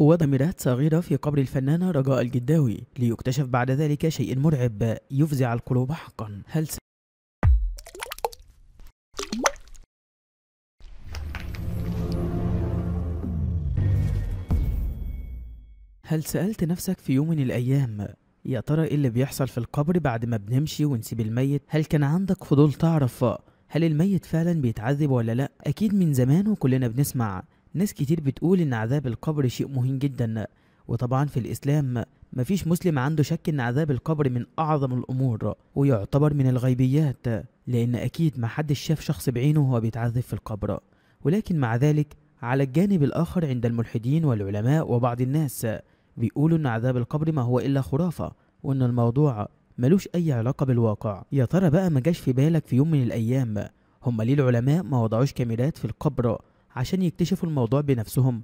ودميرات صغيرة في قبر الفنانة رجاء الجداوي ليكتشف بعد ذلك شيء مرعب يفزع القلوب حقا هل س... هل سألت نفسك في يوم من الأيام يا ترى ايه اللي بيحصل في القبر بعد ما بنمشي ونسيب الميت هل كان عندك فضول تعرف هل الميت فعلا بيتعذب ولا لا اكيد من زمان وكلنا بنسمع ناس كتير بتقول إن عذاب القبر شيء مهم جدا وطبعا في الإسلام مفيش مسلم عنده شك إن عذاب القبر من أعظم الأمور ويعتبر من الغيبيات لأن أكيد محدش شاف شخص بعينه وهو بيتعذب في القبر ولكن مع ذلك على الجانب الآخر عند الملحدين والعلماء وبعض الناس بيقولوا إن عذاب القبر ما هو إلا خرافة وإن الموضوع ملوش أي علاقة بالواقع يا ترى بقى ما جاش في بالك في يوم من الأيام هم ليه العلماء ما وضعوش كاميرات في القبر عشان يكتشفوا الموضوع بنفسهم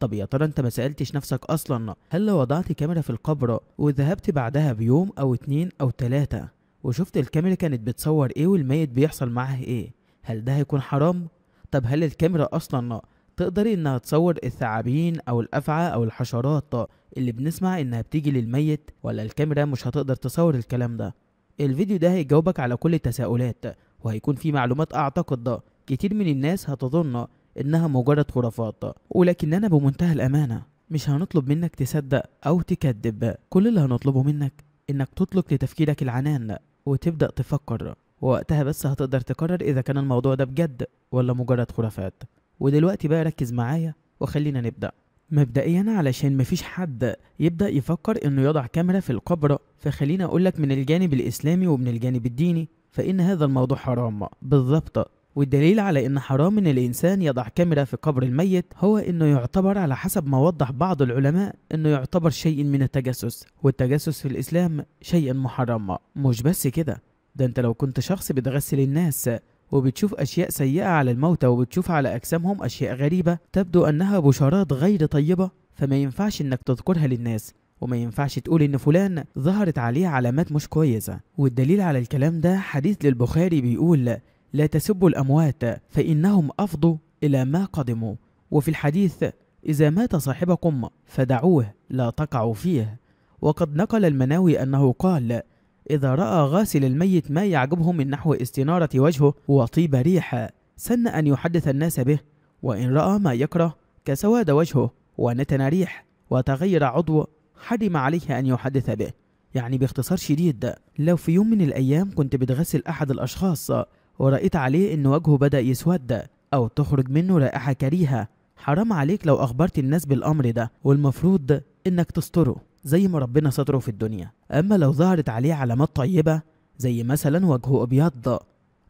طب يا ترى انت ما سألتش نفسك اصلا هل لو وضعت كاميرا في القبر وذهبت بعدها بيوم او اتنين او تلاتة وشفت الكاميرا كانت بتصور ايه والميت بيحصل معاه ايه هل ده هيكون حرام؟ طب هل الكاميرا اصلا تقدر انها تصور الثعابين او الافعى او الحشرات اللي بنسمع انها بتيجي للميت ولا الكاميرا مش هتقدر تصور الكلام ده الفيديو ده هيجاوبك على كل التساؤلات وهيكون فيه معلومات اعتقد كتير من الناس هتظن إنها مجرد خرافات ولكننا بمنتهى الأمانة مش هنطلب منك تصدق أو تكذب كل اللي هنطلبه منك إنك تطلق لتفكيرك العنان وتبدأ تفكر ووقتها بس هتقدر تقرر إذا كان الموضوع ده بجد ولا مجرد خرافات ودلوقتي بقى ركز معايا وخلينا نبدأ مبدئيا علشان مفيش حد يبدأ يفكر إنه يضع كاميرا في القبر فخليني أقولك من الجانب الإسلامي ومن الجانب الديني فإن هذا الموضوع حرام بالضبط والدليل على إن حرام ان الإنسان يضع كاميرا في قبر الميت هو إنه يعتبر على حسب ما وضح بعض العلماء إنه يعتبر شيء من التجسس والتجسس في الإسلام شيء محرم مش بس كده ده أنت لو كنت شخص بتغسل الناس وبتشوف أشياء سيئة على الموتى وبتشوف على أجسامهم أشياء غريبة تبدو أنها بشارات غير طيبة فما ينفعش إنك تذكرها للناس وما ينفعش تقول إن فلان ظهرت عليه علامات مش كويسة والدليل على الكلام ده حديث للبخاري بيقول لا تسبوا الأموات فإنهم أفضوا إلى ما قدموا وفي الحديث إذا مات صاحبكم فدعوه لا تقعوا فيه وقد نقل المناوي أنه قال إذا رأى غاسل الميت ما يعجبه من نحو استنارة وجهه وطيب ريحه سن أن يحدث الناس به وإن رأى ما يكره كسواد وجهه ونتن ريح وتغير عضو حرم عليه أن يحدث به يعني باختصار شديد لو في يوم من الأيام كنت بتغسل أحد الأشخاص ورأيت عليه إن وجهه بدأ يسود أو تخرج منه رائحة كريهة حرام عليك لو أخبرت الناس بالأمر ده والمفروض إنك تستره زي ما ربنا ستره في الدنيا أما لو ظهرت عليه علامات طيبة زي مثلا وجهه أبيض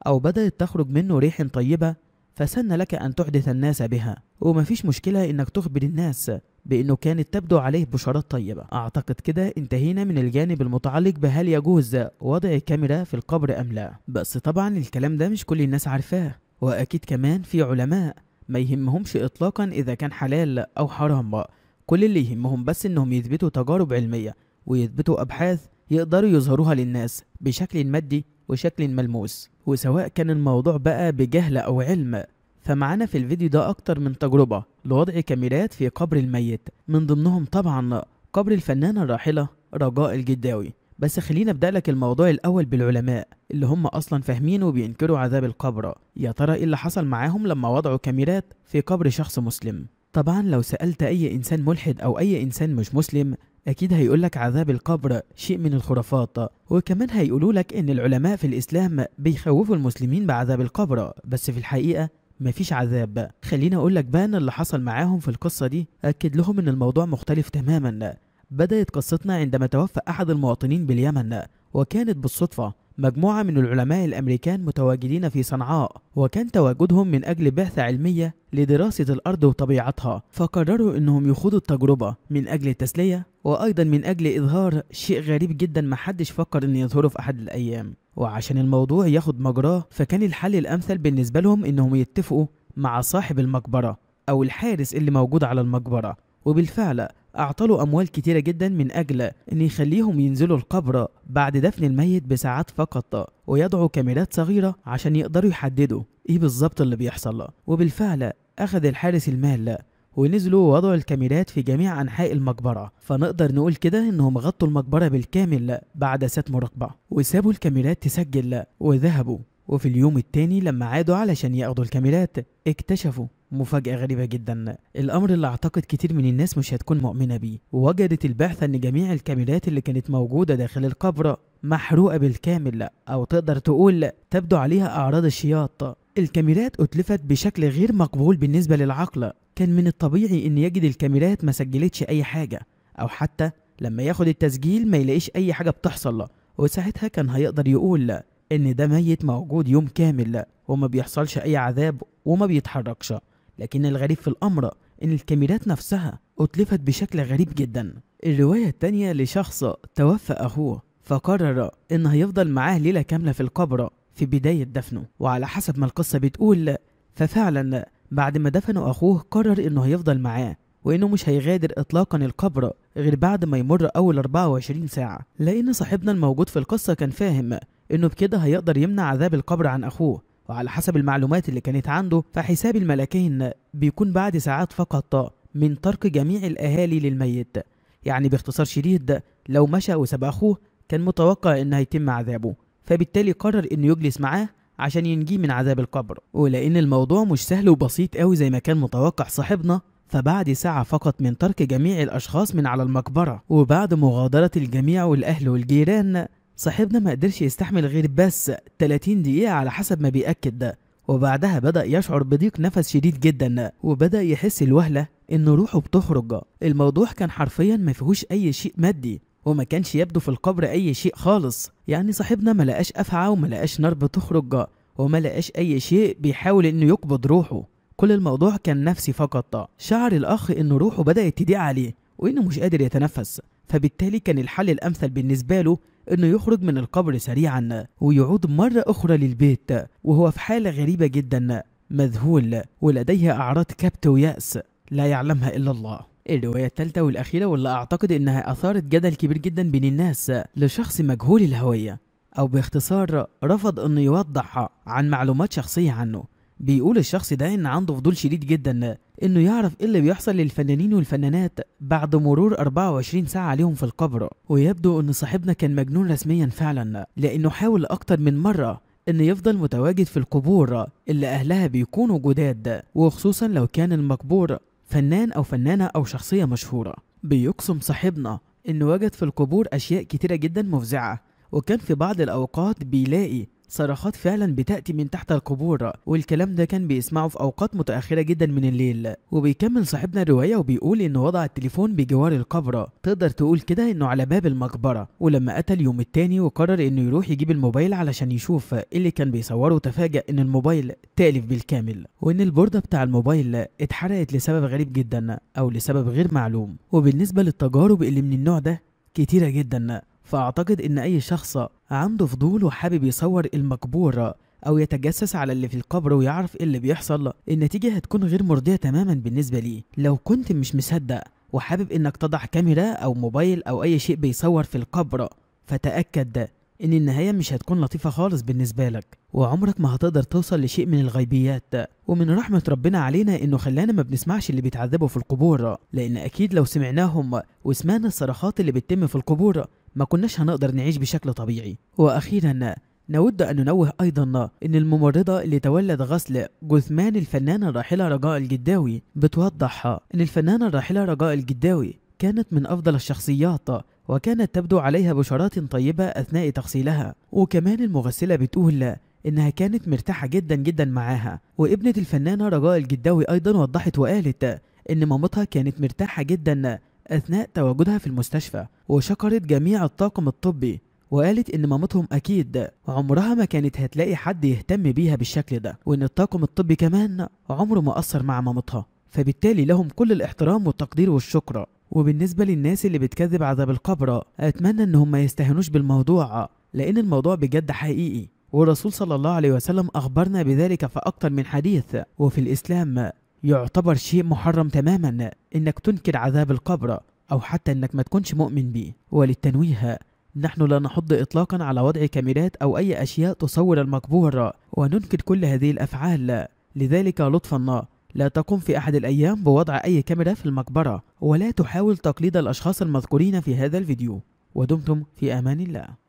أو بدأت تخرج منه ريح طيبة فسن لك أن تحدث الناس بها ومفيش مشكلة إنك تخبر الناس بأنه كانت تبدو عليه بشارات طيبة أعتقد كده انتهينا من الجانب المتعلق بهل يجوز وضع كاميرا في القبر أم لا بس طبعا الكلام ده مش كل الناس عارفاه وأكيد كمان في علماء ما يهمهمش إطلاقا إذا كان حلال أو حرام كل اللي يهمهم بس إنهم يثبتوا تجارب علمية ويثبتوا أبحاث يقدروا يظهروها للناس بشكل مادي وشكل ملموس وسواء كان الموضوع بقى بجهل أو علم فمعانا في الفيديو ده أكتر من تجربة لوضع كاميرات في قبر الميت من ضمنهم طبعا قبر الفنانة الراحلة رجاء الجداوي بس خلينا ابدا لك الموضوع الاول بالعلماء اللي هم اصلا فاهمين وبينكروا عذاب القبر يا ترى ايه اللي حصل معاهم لما وضعوا كاميرات في قبر شخص مسلم طبعا لو سالت اي انسان ملحد او اي انسان مش مسلم اكيد هيقول لك عذاب القبر شيء من الخرافات وكمان هيقولوا لك ان العلماء في الاسلام بيخوفوا المسلمين بعذاب القبر بس في الحقيقه مفيش عذاب خليني اقول لك بقى ان اللي حصل معاهم في القصه دي اكد لهم ان الموضوع مختلف تماما بدات قصتنا عندما توفى احد المواطنين باليمن وكانت بالصدفه مجموعه من العلماء الامريكان متواجدين في صنعاء وكان تواجدهم من اجل بعثه علميه لدراسه الارض وطبيعتها فقرروا انهم يخوضوا التجربه من اجل التسليه وايضا من اجل اظهار شيء غريب جدا محدش فكر ان يظهره في احد الايام وعشان الموضوع ياخد مجراه فكان الحل الأمثل بالنسبة لهم إنهم يتفقوا مع صاحب المقبرة أو الحارس اللي موجود على المقبرة وبالفعل اعطلوا أموال كتيرة جدا من أجل أن يخليهم ينزلوا القبر بعد دفن الميت بساعات فقط ويضعوا كاميرات صغيرة عشان يقدروا يحددوا إيه بالظبط اللي بيحصل وبالفعل أخذ الحارس المال ونزلوا ووضعوا الكاميرات في جميع أنحاء المقبرة فنقدر نقول كده إنهم غطوا المقبرة بالكامل بعدسات مراقبة وسابوا الكاميرات تسجل وذهبوا وفي اليوم التاني لما عادوا علشان ياخدوا الكاميرات اكتشفوا مفاجأة غريبة جدا الأمر اللي أعتقد كتير من الناس مش هتكون مؤمنة بيه وجدت البعثة أن جميع الكاميرات اللي كانت موجودة داخل القبر محروقة بالكامل أو تقدر تقول تبدو عليها أعراض الشياط الكاميرات أتلفت بشكل غير مقبول بالنسبة للعقل كان من الطبيعي إن يجد الكاميرات ما سجلتش أي حاجة أو حتى لما ياخد التسجيل ما يلاقيش أي حاجة بتحصل وساعتها كان هيقدر يقول إن ده ميت موجود يوم كامل وما بيحصلش أي عذاب وما بيتحركش لكن الغريب في الأمر إن الكاميرات نفسها أتلفت بشكل غريب جدا الرواية التانية لشخص توفى أخوه فقرر إن هيفضل معاه ليلة كاملة في القبر في بداية دفنه وعلى حسب ما القصة بتقول ففعلا بعد ما دفنوا أخوه قرر إنه هيفضل معاه وإنه مش هيغادر إطلاقا القبر غير بعد ما يمر أول 24 ساعة لأن صاحبنا الموجود في القصة كان فاهم إنه بكده هيقدر يمنع عذاب القبر عن أخوه وعلى حسب المعلومات اللي كانت عنده فحساب الملكين بيكون بعد ساعات فقط من ترك جميع الأهالي للميت يعني باختصار شديد لو مشى وساب أخوه كان متوقع إن هيتم عذابه فبالتالي قرر انه يجلس معاه عشان ينجيه من عذاب القبر ولان الموضوع مش سهل وبسيط قوي زي ما كان متوقع صاحبنا فبعد ساعة فقط من ترك جميع الأشخاص من على المقبرة وبعد مغادرة الجميع والأهل والجيران صاحبنا ما قدرش يستحمل غير بس 30 دقيقة على حسب ما بيأكد ده وبعدها بدأ يشعر بضيق نفس شديد جدا وبدأ يحس الوهلة إن روحه بتخرج الموضوع كان حرفيا ما فيهوش أي شيء مادي وما كانش يبدو في القبر أي شيء خالص يعني صاحبنا ما لقاش أفعى وما لقاش نار بتخرج وما لقاش أي شيء بيحاول إنه يقبض روحه كل الموضوع كان نفسي فقط شعر الأخ إن روحه بدأت تضيع عليه وإنه مش قادر يتنفس فبالتالي كان الحل الأمثل بالنسبة له إنه يخرج من القبر سريعا ويعود مرة أخرى للبيت وهو في حالة غريبة جدا مذهول ولديه أعراض كبت ويأس لا يعلمها إلا الله الرواية الثالثة والأخيرة واللي أعتقد إنها أثارت جدل كبير جدا بين الناس لشخص مجهول الهوية أو باختصار رفض إنه يوضح عن معلومات شخصية عنه بيقول الشخص ده إن عنده فضول شديد جدا إنه يعرف إيه اللي بيحصل للفنانين والفنانات بعد مرور 24 ساعة عليهم في القبر ويبدو إن صاحبنا كان مجنون رسميا فعلا لأنه حاول أكتر من مرة إن يفضل متواجد في القبور اللي أهلها بيكونوا جداد وخصوصا لو كان المقبور فنان أو فنانة أو شخصية مشهورة بيقسم صاحبنا إنه وجد في القبور أشياء كتيرة جدا مفزعة وكان في بعض الأوقات بيلاقي صرخات فعلا بتأتي من تحت القبور والكلام ده كان بيسمعه في أوقات متأخرة جدا من الليل وبيكمل صاحبنا الرواية وبيقول إنه وضع التليفون بجوار القبر تقدر تقول كده إنه على باب المقبرة ولما أتى اليوم التاني وقرر إنه يروح يجيب الموبايل علشان يشوف اللي كان بيصوره تفاجأ إن الموبايل تالف بالكامل وإن البوردة بتاع الموبايل اتحرقت لسبب غريب جدا أو لسبب غير معلوم وبالنسبة للتجارب اللي من النوع ده كتيرة جدا فأعتقد إن أي شخص عنده فضول وحابب يصور المقبور أو يتجسس على اللي في القبر ويعرف إيه اللي بيحصل النتيجة هتكون غير مرضية تماما بالنسبة ليه لو كنت مش مصدق وحابب إنك تضع كاميرا أو موبايل أو أي شيء بيصور في القبر فتأكد إن النهاية مش هتكون لطيفة خالص بالنسبة لك وعمرك ما هتقدر توصل لشيء من الغيبيات ومن رحمة ربنا علينا إنه خلانا ما بنسمعش اللي بيتعذبوا في القبور لأن أكيد لو سمعناهم وسمعنا الصرخات اللي بتتم في القبور ما كناش هنقدر نعيش بشكل طبيعي وأخيرا نود أن ننوه أيضا أن الممرضة اللي تولد غسل جثمان الفنانة الراحلة رجاء الجداوي بتوضح أن الفنانة الراحلة رجاء الجداوي كانت من أفضل الشخصيات وكانت تبدو عليها بشرات طيبة أثناء تغسيلها وكمان المغسلة بتقول إنها كانت مرتاحة جدا جدا معاها وابنة الفنانة رجاء الجداوي أيضا وضحت وقالت إن مامتها كانت مرتاحة جدا أثناء تواجدها في المستشفى وشكرت جميع الطاقم الطبي وقالت ان مامتهم اكيد عمرها ما كانت هتلاقي حد يهتم بيها بالشكل ده وان الطاقم الطبي كمان عمره ما قصر مع مامتها فبالتالي لهم كل الاحترام والتقدير والشكر وبالنسبه للناس اللي بتكذب عذاب القبر اتمنى ان هم ما يستهنوش بالموضوع لان الموضوع بجد حقيقي والرسول صلى الله عليه وسلم اخبرنا بذلك في اكتر من حديث وفي الاسلام يعتبر شيء محرم تماما انك تنكر عذاب القبر أو حتى أنك ما تكونش مؤمن بيه وللتنويه نحن لا نحض إطلاقا على وضع كاميرات أو أي أشياء تصور المقبور وننكر كل هذه الأفعال لذلك لطفا لا تقوم في أحد الأيام بوضع أي كاميرا في المقبرة ولا تحاول تقليد الأشخاص المذكورين في هذا الفيديو ودمتم في أمان الله